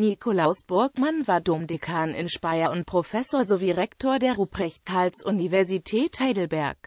Nikolaus Burgmann war Domdekan in Speyer und Professor sowie Rektor der Ruprecht-Karls-Universität Heidelberg.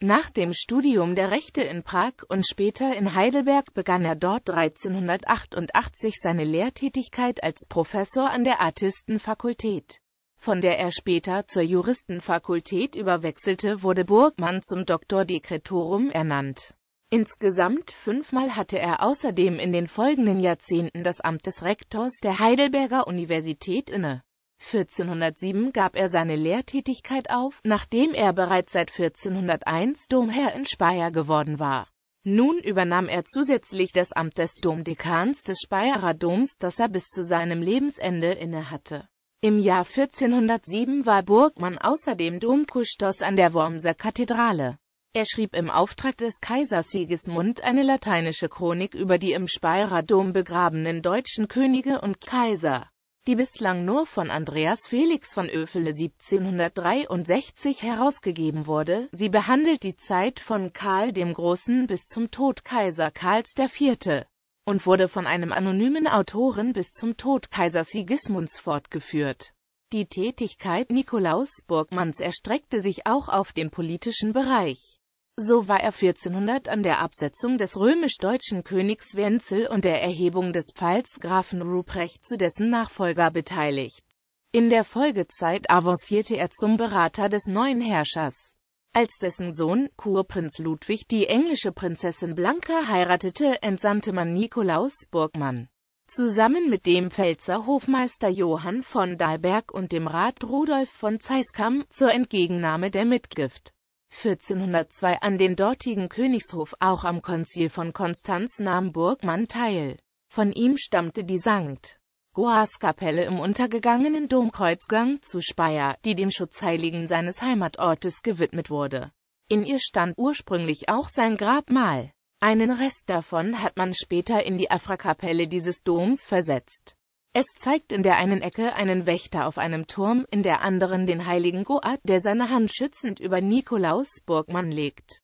Nach dem Studium der Rechte in Prag und später in Heidelberg begann er dort 1388 seine Lehrtätigkeit als Professor an der Artistenfakultät. Von der er später zur Juristenfakultät überwechselte, wurde Burgmann zum Doktor Decretorum ernannt. Insgesamt fünfmal hatte er außerdem in den folgenden Jahrzehnten das Amt des Rektors der Heidelberger Universität inne. 1407 gab er seine Lehrtätigkeit auf, nachdem er bereits seit 1401 Domherr in Speyer geworden war. Nun übernahm er zusätzlich das Amt des Domdekans des Speyerer Doms, das er bis zu seinem Lebensende innehatte. Im Jahr 1407 war Burgmann außerdem Domkustos an der Wormser Kathedrale. Er schrieb im Auftrag des Kaisers Sigismund eine lateinische Chronik über die im Speyerer Dom begrabenen deutschen Könige und Kaiser, die bislang nur von Andreas Felix von Öfele 1763 herausgegeben wurde. Sie behandelt die Zeit von Karl dem Großen bis zum Tod Kaiser Karls IV. und wurde von einem anonymen Autoren bis zum Tod Kaiser Sigismunds fortgeführt. Die Tätigkeit Nikolaus Burgmanns erstreckte sich auch auf den politischen Bereich. So war er 1400 an der Absetzung des römisch-deutschen Königs Wenzel und der Erhebung des Pfalzgrafen Ruprecht zu dessen Nachfolger beteiligt. In der Folgezeit avancierte er zum Berater des neuen Herrschers. Als dessen Sohn, Kurprinz Ludwig, die englische Prinzessin Blanca heiratete, entsandte man Nikolaus Burgmann. Zusammen mit dem Pfälzer Hofmeister Johann von Dalberg und dem Rat Rudolf von Zeiskamm zur Entgegennahme der Mitgift. 1402 an den dortigen Königshof, auch am Konzil von Konstanz nahm Burgmann teil. Von ihm stammte die Sankt. Goas-Kapelle im untergegangenen Domkreuzgang zu Speyer, die dem Schutzheiligen seines Heimatortes gewidmet wurde. In ihr stand ursprünglich auch sein Grabmal. Einen Rest davon hat man später in die Afrakapelle dieses Doms versetzt. Es zeigt in der einen Ecke einen Wächter auf einem Turm, in der anderen den heiligen Goat, der seine Hand schützend über Nikolaus Burgmann legt